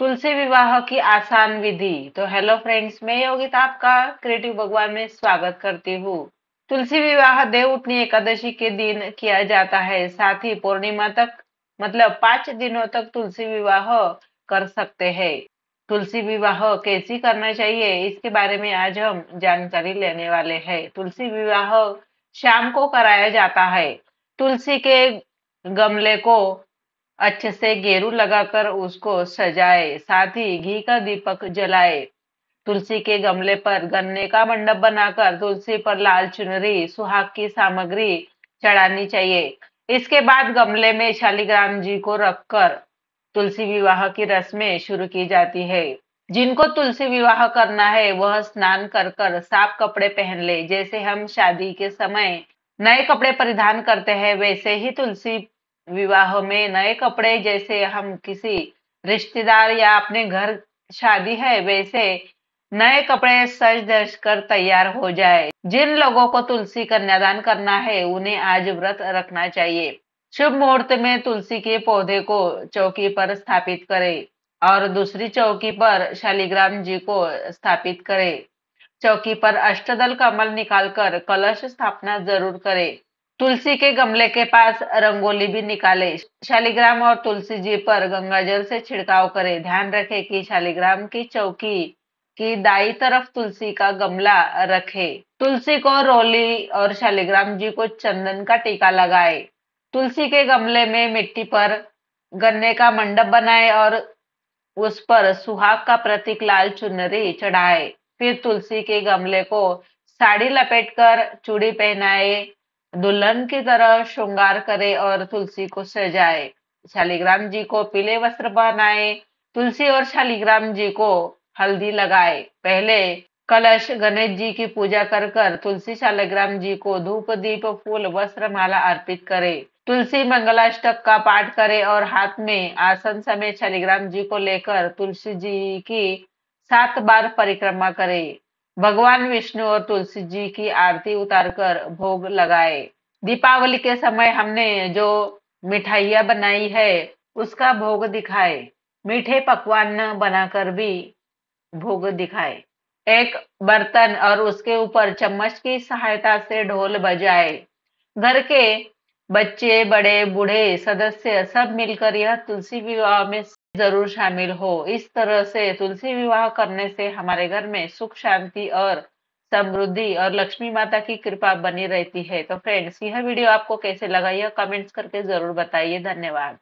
तुलसी विवाह की आसान विधि तो हेलो फ्रेंड्स मैं योगिता आपका क्रिएटिव भगवान में स्वागत करती हूँ तुलसी विवाह देव उठनी एकादशी के दिन किया जाता है साथ ही पूर्णिमा तक मतलब पांच दिनों तक तुलसी विवाह कर सकते हैं तुलसी विवाह कैसे करना चाहिए इसके बारे में आज हम जानकारी लेने वाले है तुलसी विवाह शाम को कराया जाता है तुलसी के गमले को अच्छे से गेरू लगाकर उसको सजाए साथ ही घी का दीपक जलाए तुलसी के गमले पर गन्ने का मंडप बनाकर तुलसी पर लाल चुनरी सुहाग की सामग्री चढ़ानी चाहिए इसके बाद गमले में शालिग्राम जी को रखकर तुलसी विवाह की रस्में शुरू की जाती है जिनको तुलसी विवाह करना है वह स्नान कर कर साफ कपड़े पहन ले जैसे हम शादी के समय नए कपड़े परिधान करते हैं वैसे ही तुलसी विवाह में नए कपड़े जैसे हम किसी रिश्तेदार या अपने घर शादी है वैसे नए कपड़े सज धज कर तैयार हो जाए जिन लोगों को तुलसी कन्यादान करना है उन्हें आज व्रत रखना चाहिए शुभ मुहूर्त में तुलसी के पौधे को चौकी पर स्थापित करें और दूसरी चौकी पर शालिग्राम जी को स्थापित करें चौकी पर अष्टदल कमल निकालकर कलश स्थापना जरूर करें तुलसी के गमले के पास रंगोली भी निकाले शालिग्राम और तुलसी जी पर गंगाजल से छिड़काव करें ध्यान रखें कि शालिग्राम की चौकी की दाई तरफ तुलसी का गमला रखे तुलसी को रोली और शालिग्राम जी को चंदन का टीका लगाए तुलसी के गमले में मिट्टी पर गन्ने का मंडप बनाए और उस पर सुहाग का प्रतीक लाल चुनरी चढ़ाए फिर तुलसी के गमले को साड़ी लपेटकर चूड़ी पहनाए दुल्हन की तरह श्रृंगार करे और तुलसी को सजाए शालिग्राम जी को पीले वस्त्र पहनाए तुलसी और शालिग्राम जी को हल्दी लगाए पहले कलश गणेश जी की पूजा कर कर तुलसी शालिग्राम जी को धूप दीप फूल वस्त्र माला अर्पित करे तुलसी मंगलाष्टक का पाठ करे और हाथ में आसन समेत शालिग्राम जी को लेकर तुलसी जी की सात बार परिक्रमा करे भगवान विष्णु और तुलसी जी की आरती उतारकर भोग लगाए दीपावली के समय हमने जो मिठाइया बनाई है उसका भोग दिखाए मीठे पकवान बनाकर भी भोग दिखाए एक बर्तन और उसके ऊपर चम्मच की सहायता से ढोल बजाए घर के बच्चे बड़े बूढ़े सदस्य सब मिलकर यह तुलसी विवाह में जरूर शामिल हो इस तरह से तुलसी विवाह करने से हमारे घर में सुख शांति और समृद्धि और लक्ष्मी माता की कृपा बनी रहती है तो फ्रेंड्स यह वीडियो आपको कैसे लगा यह कमेंट्स करके जरूर बताइए धन्यवाद